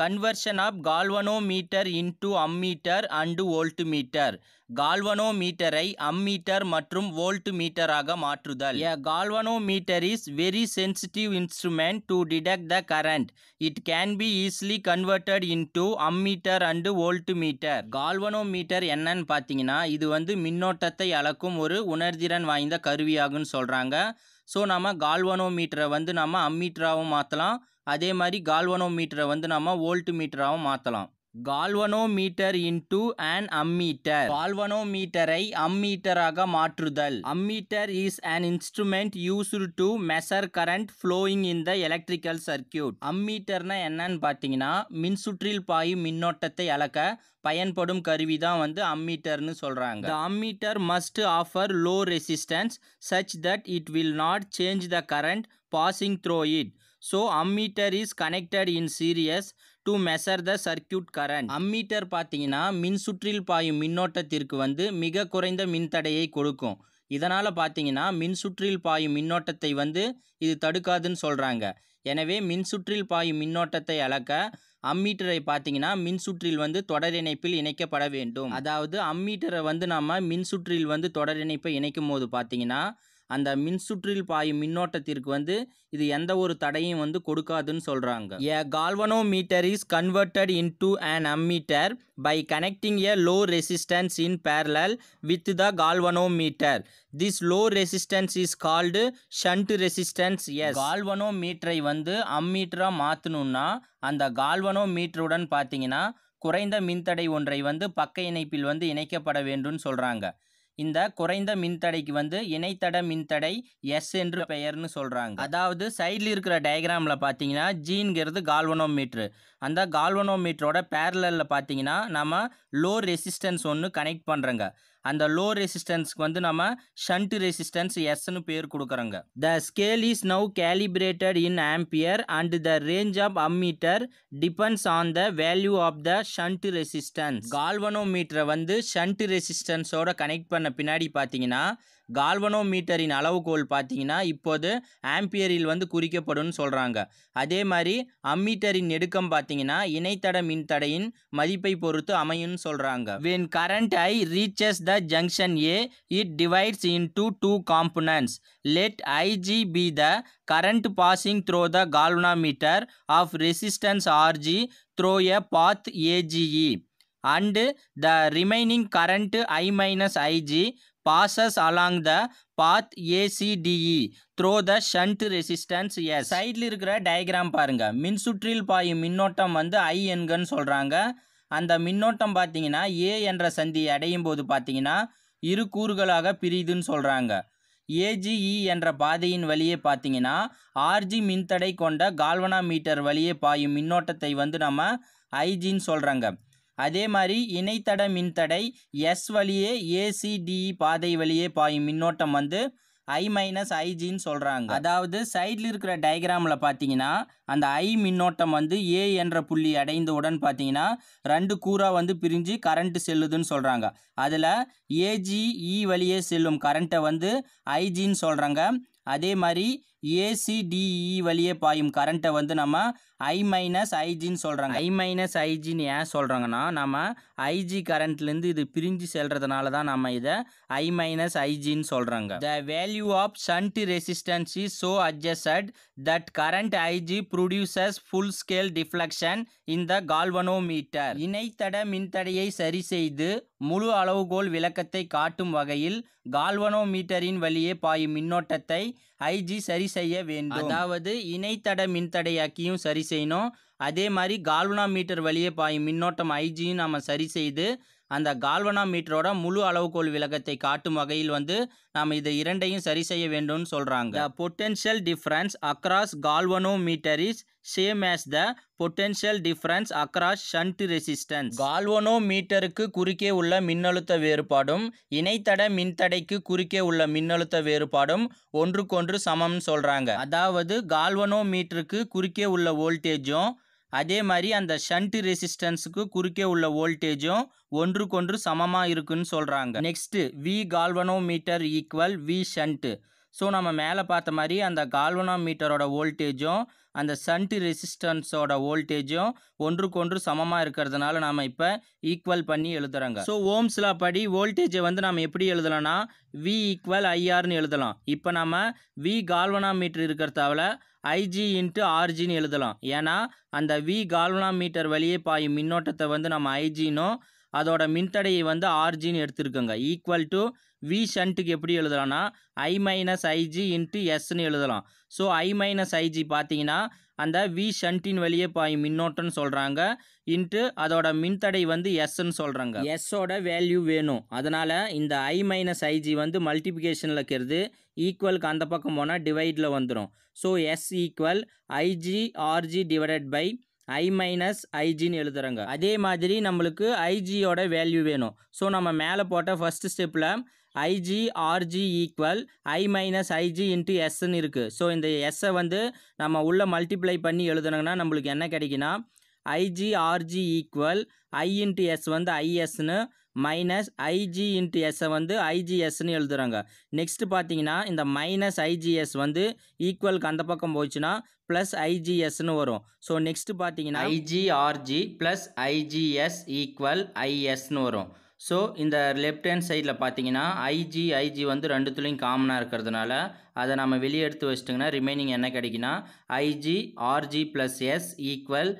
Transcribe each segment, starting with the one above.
conversion of galvanometer into ammeter and voltmeter galvanometer I ammeter மற்றும் voltmeter ஆக மாற்றுதல் a galvanometer is very sensitive instrument to detect the current it can be easily converted into ammeter and voltmeter galvanometer என்னன்னு பார்த்தீங்கன்னா இது வந்து மின்னோட்டத்தை அளக்கும் ஒரு உணர்திறன் வாய்ந்த கருவியாகும்னு சொல்கிறாங்க ஸோ நம்ம கால்வனோமீட்டரை வந்து ammeter அம்மீட்டராகவும் மாற்றலாம் அதே மாதிரி கால்வனோ மீட்டரை வந்து நம்ம வோல்ட் மீட்டராகவும் மாற்றலாம் galvanometer into and ammeter கால்வனோமீட்டரை அம்மீட்டராக மாற்றுதல் ammeter is an instrument used to measure current flowing in the electrical circuit அம்மீட்டர்னா என்னன்னு பார்த்தீங்கன்னா மின்சுற்றில் பாயும் மின்னோட்டத்தை அளக்க பயன்படும் கருவி தான் வந்து அம்மீட்டர்னு சொல்கிறாங்க the ammeter must offer low resistance such that it will not change the current passing through it so ammeter is connected in series to measure the circuit current ammeter பார்த்தீங்கன்னா மின்சுற்றில் பாயும் மின்னோட்டத்திற்கு வந்து மிக குறைந்த மின்தடையை கொடுக்கும் இதனால் பார்த்தீங்கன்னா மின்சுற்றில் பாயும் மின்னோட்டத்தை வந்து இது தடுக்காதுன்னு சொல்கிறாங்க எனவே மின்சுற்றில் பாயும் மின்னோட்டத்தை அளக்க அம்மீட்டரை பார்த்தீங்கன்னா மின்சுற்றில் வந்து தொடர் இணைப்பில் இணைக்கப்பட வேண்டும் அதாவது அம்மீட்டரை வந்து மின் மின்சுற்றில் வந்து தொடர் இணைப்பை இணைக்கும் போது பார்த்தீங்கன்னா அந்த மின்சுற்றில் பாயும் மின்னோட்டத்திற்கு வந்து இது எந்த ஒரு தடையும் வந்து கொடுக்காதுன்னு சொல்கிறாங்க a meter is converted into an ammeter by connecting a low resistance in parallel with the galvanometer this low resistance is called shunt resistance S கால்வனோ மீட்டரை வந்து அம்மீட்டராக மாற்றணும்னா அந்த கால்வனோ மீட்டருடன் பார்த்தீங்கன்னா குறைந்த மின்தடை ஒன்றை வந்து பக்க இணைப்பில் வந்து இணைக்கப்பட வேண்டும்னு சொல்கிறாங்க இந்த குறைந்த மின்தடைக்கு வந்து இணைத்தட மின்தடை எஸ் என்று பெயர்னு சொல்கிறாங்க அதாவது சைடில் இருக்கிற டயக்ராமில் பார்த்தீங்கன்னா கால்வனோ கால்வனோமீட்ரு அந்த கால்வனோமீட்டரோட பேரலில் பார்த்தீங்கன்னா நம்ம லோ ரெசிஸ்டன்ஸ் ஒன்று கனெக்ட் பண்ணுறோங்க அந்த லோ ரெசிஸ்டன்ஸ்க்கு வந்து நம்ம ஷண்ட் ரெசிஸ்டன்ஸ் எஸ்ன்னு பேர் கொடுக்குறோங்க the scale is now calibrated in ampere and the range of ammeter depends on the value of the shunt resistance கால்வனோ மீட்டரை வந்து ஷண்ட் ரெசிஸ்டன்ஸோட கனெக்ட் பண்ண பின்னாடி பார்த்தீங்கன்னா கால்வனோமீட்டரின் அளவுகோல் பார்த்தீங்கன்னா இப்போது ஆம்பியரில் வந்து குறிக்கப்படும் சொல்கிறாங்க அதே மாதிரி அம்மீட்டரின் நெடுக்கம் பார்த்தீங்கன்னா இணைத்தட மின்தடையின் மதிப்பை பொறுத்து அமையும்னு சொல்கிறாங்க when current I reaches the junction A it divides into two components let IG be the current passing through the galvanometer of resistance RG through a path AGE and the remaining current I minus IG passes along the path ACDE through the shunt resistance S சைடில் இருக்கிற diagram பாருங்கள் மின்சுற்றில் பாயும் மின்னோட்டம் வந்து ஐ என்கன்னு சொல்கிறாங்க அந்த மின்னோட்டம் பார்த்தீங்கன்னா ஏ என்ற சந்தி அடையும் போது பார்த்தீங்கன்னா இரு கூறுகளாக பிரியுதுன்னு சொல்கிறாங்க ஏஜிஇ e என்ற பாதையின் வழியே பார்த்தீங்கன்னா ஆர்ஜி மின்தடை கொண்ட கால்வனா மீட்டர் வழியே பாயும் மின்னோட்டத்தை வந்து நம்ம ஐஜின்னு சொல்கிறாங்க அதே மாதிரி இணைத்தட மின்தடை எஸ் வழியே ஏசிடிஇ e பாதை வழியே பாயும் மின்னோட்டம் வந்து ஐ மைனஸ் ஐஜின்னு சொல்கிறாங்க அதாவது சைடில் இருக்கிற டயக்ராமில் பார்த்தீங்கன்னா அந்த ஐ மின்னோட்டம் வந்து ஏ என்ற புள்ளி அடைந்தவுடன் பார்த்தீங்கன்னா ரெண்டு கூறாக வந்து பிரிஞ்சு கரண்ட்டு செல்லுதுன்னு சொல்கிறாங்க அதில் ஏஜிஇ e வழியே செல்லும் கரண்ட்டை வந்து ஐஜின்னு சொல்கிறாங்க அதே மாதிரி ஏசிடிஇ e வழியே பாயும் கரண்ட்டை வந்து நம்ம ஐ மைனஸ் ஐஜின்னு சொல்கிறாங்க ஐ மைனஸ் ஐஜின்னு ஏன் சொல்கிறாங்கன்னா நம்ம ஐஜி கரண்ட்லேருந்து இது பிரிஞ்சு செல்கிறதுனால தான் நம்ம இதை ஐ மைனஸ் ஐஜின்னு சொல்கிறாங்க the value of shunt resistance is so adjust that current IG produces full scale deflection in the galvanometer இணைத்தட மின்தடையை சரி செய்து முழு அளவுகோல் விளக்கத்தை காட்டும் வகையில் கால்வனோமீட்டரின் வழியே பாயும் மின்னோட்டத்தை ஐஜி சரி செய்ய வேண்டும் அதாவது இணைத்தட மின்தடையாக்கியும் சரி செய்யணும் அதே மாதிரி கால்வனா மீட்டர் வழியே பாயும் மின்னோட்டம் ஐஜியும் நம்ம சரி செய்து அந்த கால்வனா மீட்டரோட முழு அளவுகோல் விளக்கத்தை காட்டும் வகையில் வந்து நாம் இது இரண்டையும் சரி செய்ய வேண்டும் சொல்கிறாங்க potential difference across galvanometer is same as the potential difference across shunt resistance கால்வனோ மீட்டருக்கு குறுக்கே உள்ள மின்னழுத்த வேறுபாடும் இணைத்தட மின்தடைக்கு குறுக்கே உள்ள மின்னழுத்த வேறுபாடும் ஒன்றுக்கொன்று சமம்னு சொல்கிறாங்க அதாவது கால்வனோ மீட்டருக்கு குறுக்கே உள்ள வோல்டேஜும் அதே மாதிரி அந்த ஷண்ட் ரெசிஸ்டன்ஸுக்கு குறுக்கே உள்ள வோல்டேஜும் ஒன்றுக்கொன்று சமமாக இருக்குன்னு சொல்கிறாங்க next V galvanometer equal V shunt so நம்ம மேலே பார்த்த மாதிரி அந்த கால்வனோமீட்டரோட வோல்டேஜும் அந்த சன்ட் ரெசிஸ்டன்ஸோட வோல்டேஜும் ஒன்றுக்கொன்று சமமாக இருக்கிறதுனால நாம் இப்போ ஈக்குவல் பண்ணி எழுதுறாங்க ஸோ ஓம்ஸ்லா படி வோல்டேஜை வந்து நாம் எப்படி எழுதலாம்னா வி ஈக்குவல் ஐஆர்னு எழுதலாம் இப்போ நம்ம வி கால்வனாமீட்டர் இருக்கிறதாவில் ஐஜி இன்ட்டு ஆர்ஜின்னு எழுதலாம் ஏன்னா அந்த வி கால்வனாமீட்டர் வழியே பாயும் மின்னோட்டத்தை வந்து நம்ம ஐஜினும் அதோட மின்தடையை வந்து ஆர்ஜின்னு எடுத்திருக்கோங்க ஈக்குவல் டு வி ஷண்ட்டுக்கு எப்படி எழுதலாம்னா ஐ மைனஸ் ஐஜி இன்ட்டு எஸ்ன்னு எழுதலாம் ஸோ ஐ மைனஸ் ஐஜி பார்த்தீங்கன்னா அந்த வி ஷண்டின் வழியே பாயும் மின்னோட்டம்னு சொல்கிறாங்க இன்ட்டு அதோட மின்தடை வந்து எஸ்ன்னு சொல்கிறாங்க எஸ்ஸோட வேல்யூ வேணும் அதனால் இந்த ஐ மைனஸ் ஐஜி வந்து மல்டிபிகேஷனில் இருக்கிறது ஈக்குவலுக்கு அந்த பக்கம் போனால் டிவைடில் வந்துடும் so S equal IG RG divided by I minus ஐஜின்னு எழுதுறாங்க அதே மாதிரி நம்மளுக்கு ஐஜியோட வேல்யூ வேணும் ஸோ நம்ம மேலே போட்ட ஃபஸ்ட்டு ஸ்டெப்பில் IG RG equal I minus IG into எஸ்ன்னு இருக்குது ஸோ இந்த எஸ்ஸை வந்து நம்ம உள்ளே மல்டிப்ளை பண்ணி எழுதுனோங்கன்னா நம்மளுக்கு என்ன கிடைக்குன்னா IG RG equal I into S வந்து ஐஎஸ்னு மைனஸ் ஐஜி இன்ட்டு எஸ்ஸை வந்து ஐஜிஎஸ்ன்னு எழுதுகிறாங்க நெக்ஸ்ட் பார்த்தீங்கன்னா இந்த மைனஸ் ஐஜிஎஸ் வந்து ஈக்குவலுக்கு அந்த பக்கம் போச்சுன்னா ப்ளஸ் ஐஜிஎஸ்னு வரும் ஸோ நெக்ஸ்ட் பார்த்தீங்கன்னா ஐஜிஆர்ஜி ப்ளஸ் ஐஜிஎஸ் ஈக்குவல் ஐஎஸ்னு வரும் ஸோ இந்த லெஃப்ட் ஹேண்ட் சைடில் பார்த்தீங்கன்னா ஐஜி ஐஜி வந்து ரெண்டுத்துலேயும் காமனாக இருக்கிறதுனால அதை நம்ம வெளியே எடுத்து வச்சிட்டிங்கன்னா ரிமைனிங் என்ன கிடைக்குன்னா IG RG plus S equal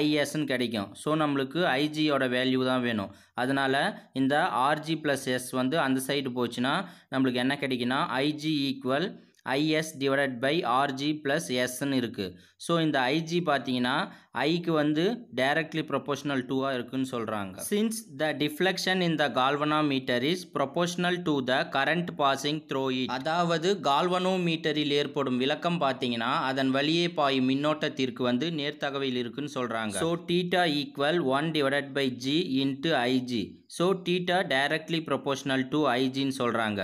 ஐஎஸ்ன்னு கிடைக்கும் ஸோ நம்மளுக்கு ஐஜியோட வேல்யூ தான் வேணும் அதனால் இந்த ஆர்ஜி ப்ளஸ் எஸ் வந்து அந்த சைடு போச்சுன்னா நம்மளுக்கு என்ன கிடைக்குன்னா IG equal IS divided by RG plus எஸ்ன்னு இருக்குது ஸோ இந்த ஐஜி பார்த்தீங்கன்னா ஐக்கு வந்து டைரக்ட்லி ப்ரொபோஷனல் டூவாக இருக்குன்னு சொல்கிறாங்க since the deflection in the galvanometer is proportional to the current passing through it அதாவது மீட்டரில் ஏற்படும் விளக்கம் பார்த்தீங்கன்னா அதன் வழியே பாயும் மின்னோட்டத்திற்கு வந்து நேர்த்தகவையில் இருக்குன்னு சொல்கிறாங்க so theta equal one divided by G into IG so theta directly proportional to ஐஜின்னு சொல்கிறாங்க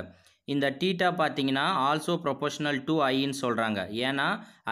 இந்த டீட்டா பார்த்தீங்கன்னா ஆல்சோ ப்ரொபோஷனல் டு ஐன்னு சொல்கிறாங்க ஏன்னா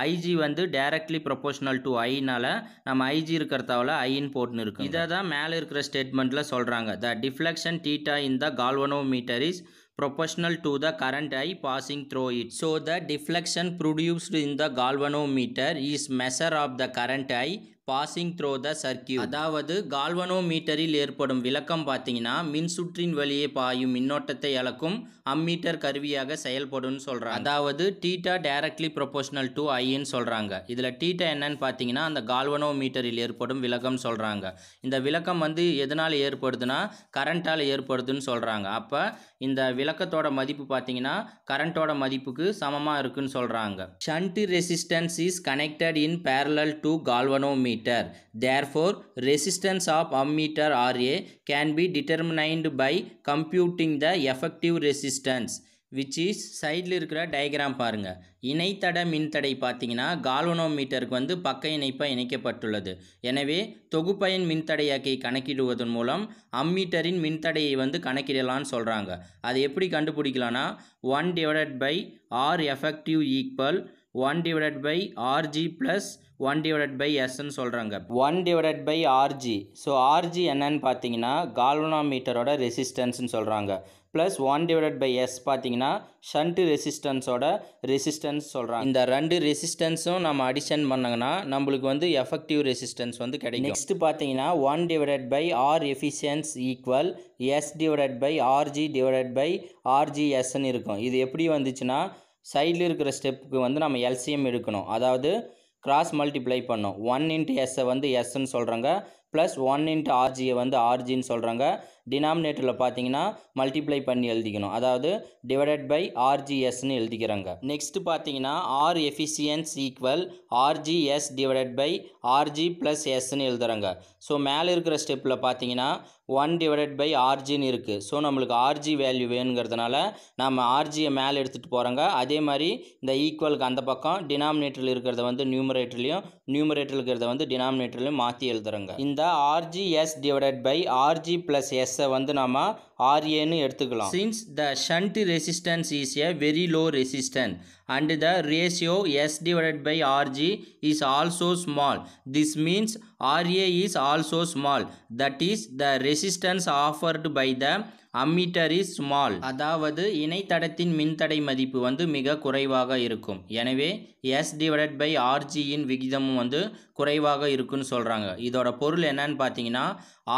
ஐஜி வந்து டைரக்ட்லி ப்ரொபோஷனல் டு ஐனால நம்ம ஐஜி இருக்கிறதாவில் ஐன்னு போட்டுன்னு இருக்கு இதை தான் மேலே இருக்கிற ஸ்டேட்மெண்ட்டில் சொல்கிறாங்க the deflection theta in the galvanometer is proportional to the current I passing through it. So the deflection produced in the galvanometer is measure of the current I passing through the circuit அதாவது கால்வனோமீட்டரில் ஏற்படும் விளக்கம் பார்த்தீங்கன்னா மின்சுற்றின் வழியே பாயும் மின்னோட்டத்தை அளக்கும் ammeter கருவியாக செயல்படும் சொல்றாங்க அதாவது டீட்டா டைரக்ட்லி ப்ரொபோஷனல் டு ஐன்னு சொல்கிறாங்க இதில் டீட்டா என்னன்னு பார்த்தீங்கன்னா அந்த கால்வனோமீட்டரில் ஏற்படும் விளக்கம் சொல்கிறாங்க இந்த விளக்கம் வந்து எதனால் ஏற்படுதுன்னா கரண்ட்டால் ஏற்படுதுன்னு சொல்கிறாங்க அப்போ இந்த விளக்கத்தோட மதிப்பு பார்த்தீங்கன்னா கரண்ட்டோட மதிப்புக்கு சமமாக இருக்குன்னு சொல்கிறாங்க shunt resistance is connected in parallel to galvanometer ammeter. Therefore, resistance of ammeter RA can be determined by computing the effective resistance. Which is சைடில் இருக்கிற டயக்ராம் பாருங்கள் இணைத்தட மின்தடை பார்த்தீங்கன்னா கால்வனோமீட்டருக்கு வந்து பக்க இணைப்பாக இணைக்கப்பட்டுள்ளது எனவே தொகுப்பயன் மின்தடையாக்கை கணக்கிடுவதன் மூலம் அம்மீட்டரின் மின்தடையை வந்து கணக்கிடலான்னு சொல்கிறாங்க அது எப்படி கண்டுபிடிக்கலான்னா one divided by R effective equal one divided by RG plus one divided by எஸ்ன்னு சொல்கிறாங்க one divided by RG so RG என்னன்னு பார்த்தீங்கன்னா கால்வனாமீட்டரோட ரெசிஸ்டன்ஸ்னு சொல்கிறாங்க plus one divided by S பார்த்தீங்கன்னா ஷண்ட் ரெசிஸ்டன்ஸோட ரெசிஸ்டன்ஸ் சொல்கிறாங்க இந்த ரெண்டு ரெசிஸ்டன்ஸும் நம்ம அடிஷன் பண்ணோங்கன்னா நம்மளுக்கு வந்து எஃபெக்டிவ் ரெசிஸ்டன்ஸ் வந்து கிடைக்கும் நெக்ஸ்ட் பார்த்தீங்கன்னா one divided by R efficiency equal S divided by RG divided by ஆர்ஜிஎஸ்ன்னு இருக்கும் இது எப்படி வந்துச்சுன்னா சைடில் இருக்கிற ஸ்டெப்புக்கு வந்து நம்ம எல்சிஎம் எடுக்கணும் அதாவது கிராஸ் மல்டிப்ளை பண்ணோம் ஒன் இன்ட்டு எஸ்ஸை வந்து எஸ்ன்னு சொல்கிறாங்க ப்ளஸ் ஒன் இன்ட்டு ஆர்ஜியை வந்து ஆர்ஜின்னு சொல்கிறாங்க டினாமினேட்டரில் பார்த்தீங்கன்னா மல்டிப்ளை பண்ணி எழுதிக்கணும் அதாவது டிவைடட் பை ஆர்ஜிஎஸ்ன்னு எழுதிக்கிறாங்க நெக்ஸ்ட்டு பார்த்தீங்கன்னா R efficiency equal RGS divided by RG plus எஸ்ன்னு எழுதுகிறாங்க ஸோ மேலே இருக்கிற ஸ்டெப்பில் பார்த்தீங்கன்னா ஒன் டிவைடட் பை ஆர்ஜின்னு இருக்குது ஸோ நம்மளுக்கு ஆர்ஜி வேல்யூ வேணுங்கிறதுனால நம்ம ஆர்ஜியை மேலே எடுத்துகிட்டு போகிறோங்க அதே மாதிரி இந்த ஈக்குவலுக்கு அந்த பக்கம் டினாமினேட்டரில் இருக்கிறத வந்து நியூமரேட்டர்லையும் நியூமரேட்டரில் இருக்கிறத வந்து டினாமினேட்டர்லையும் மாற்றி எழுதுறாங்க இந்த RG S divided by RG plus எஸ்ஸை வந்து நம்ம RNA எடுத்துக்கலாம் since the shunt resistance is a very low resistance and the ratio S divided by RG is also small this means RA is also small that is the resistance offered by the ammeter is small அதாவது இணைத்தடத்தின் மின்தடை மதிப்பு வந்து மிக குறைவாக இருக்கும் எனவே S divided by ஆர்ஜியின் விகிதமும் வந்து குறைவாக இருக்குன்னு சொல்கிறாங்க இதோட பொருள் என்னன்னு பார்த்தீங்கன்னா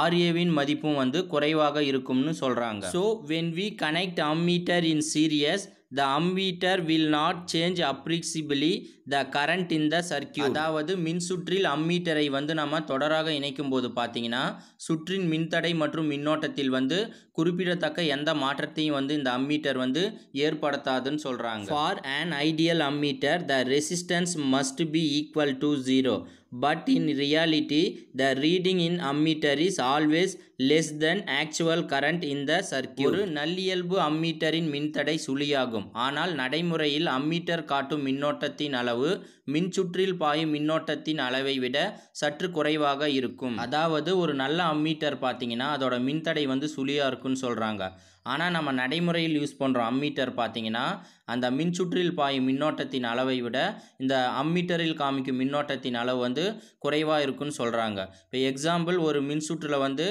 ஆர்ஏவின் மதிப்பும் வந்து குறைவாக இருக்கும்னு சொல்கிறாங்க so when we connect ammeter in series the ammeter will not change appreciably the current in the circuit அதாவது மின் சுற்றில் அம்மீட்டரை வந்து நம்ம தொடராக இணைக்கும் போது பார்த்தீங்கன்னா சுற்றின் மின்தடை மற்றும் மின்னோட்டத்தில் வந்து குறிப்பிடத்தக்க எந்த மாற்றத்தையும் வந்து இந்த அம்மீட்டர் வந்து ஏற்படுத்தாதுன்னு சொல்கிறாங்க for an ideal ammeter the resistance must be equal to zero but in reality the reading in ammeter is always less than actual current in the circuit ஒரு நல்லியல்பு அம்மீட்டரின் மின்தடை சுழியாகும் ஆனால் நடைமுறையில் அம்மீட்டர் காட்டும் மின்னோட்டத்தின் அளவு மின்சுற்றில் பாயும் மின்னோட்டத்தின் அளவை விட சற்று குறைவாக இருக்கும் அதாவது ஒரு நல்ல அம்மீட்டர் பார்த்தீங்கன்னா அதோட மின்தடை வந்து சுழியாக இருக்கும்னு சொல்கிறாங்க ஆனால் நம்ம நடைமுறையில் யூஸ் பண்ணுற அம்மீட்டர் பார்த்திங்கன்னா அந்த மின்சுற்றில் பாயும் மின்னோட்டத்தின் அளவை விட இந்த அம்மீட்டரில் காமிக்கும் மின்னோட்டத்தின் அளவு வந்து குறைவாக இருக்குன்னு சொல்கிறாங்க இப்போ எக்ஸாம்பிள் ஒரு மின்சுற்றில் வந்து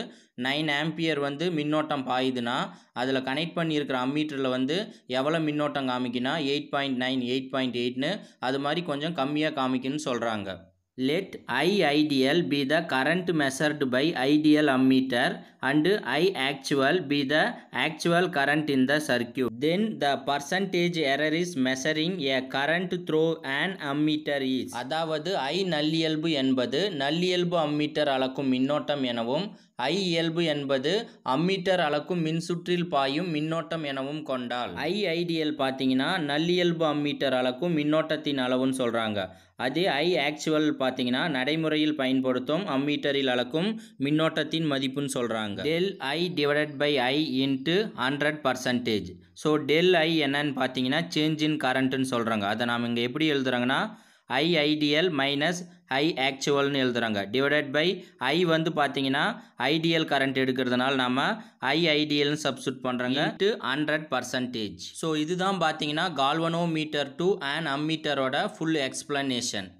நைன் ஆம்பியர் வந்து மின்னோட்டம் பாயுதுன்னா அதில் கனெக்ட் பண்ணியிருக்கிற அம்மீட்டரில் வந்து எவ்வளோ மின்னோட்டம் காமிக்கினா eight point nine eight point எயிட்னு அது மாதிரி கொஞ்சம் கம்மியாக காமிக்குன்னு சொல்கிறாங்க let I ideal be the current measured by ideal ammeter and I actual be the actual current in the circuit. Then the percentage error is measuring a current through an ammeter is. அதாவது I நல்லியல்பு என்பது நல்லியல்பு ammeter அளக்கும் மின்னோட்டம் எனவும் ஐ இயல்பு என்பது ammeter அளக்கும் மின்சுற்றில் பாயும் மின்னோட்டம் எனவும் கொண்டால் ஐ ஐடியல் பார்த்தீங்கன்னா நல்லியல்பு அம்மீட்டர் அளக்கும் மின்னோட்டத்தின் அளவுன்னு சொல்கிறாங்க அது ஐ ஆக்சுவல் பார்த்தீங்கன்னா நடைமுறையில் பயன்படுத்தும் அம்மீட்டரில் அளக்கும் மின்னோட்டத்தின் மதிப்புன்னு சொல்கிறாங்க del I divide by I into hundred percentage so del I என்னன்னு பார்த்தீங்கன்னா சேஞ்ச் இன் கரண்ட்டுன்னு சொல்கிறாங்க அதை நாம் இங்கே எப்படி எழுதுறாங்கன்னா ஐ ஐடியல் மைனஸ் ஐ ஆக்சுவல்னு எழுதுகிறாங்க டிவைடட் பை ஐ வந்து பார்த்தீங்கன்னா ஐடியல் கரண்ட் எடுக்கிறதுனால நம்ம ஐ ஐடியல்னு சப்ஸ்டியூட் பண்ணுறாங்க டு ஹண்ட்ரட் பர்சன்டேஜ் ஸோ இதுதான் பார்த்தீங்கன்னா கால்வனோ மீட்டர் டூ அண்ட் அம்மீட்டரோட ஃபுல் எக்ஸ்பிளனேஷன்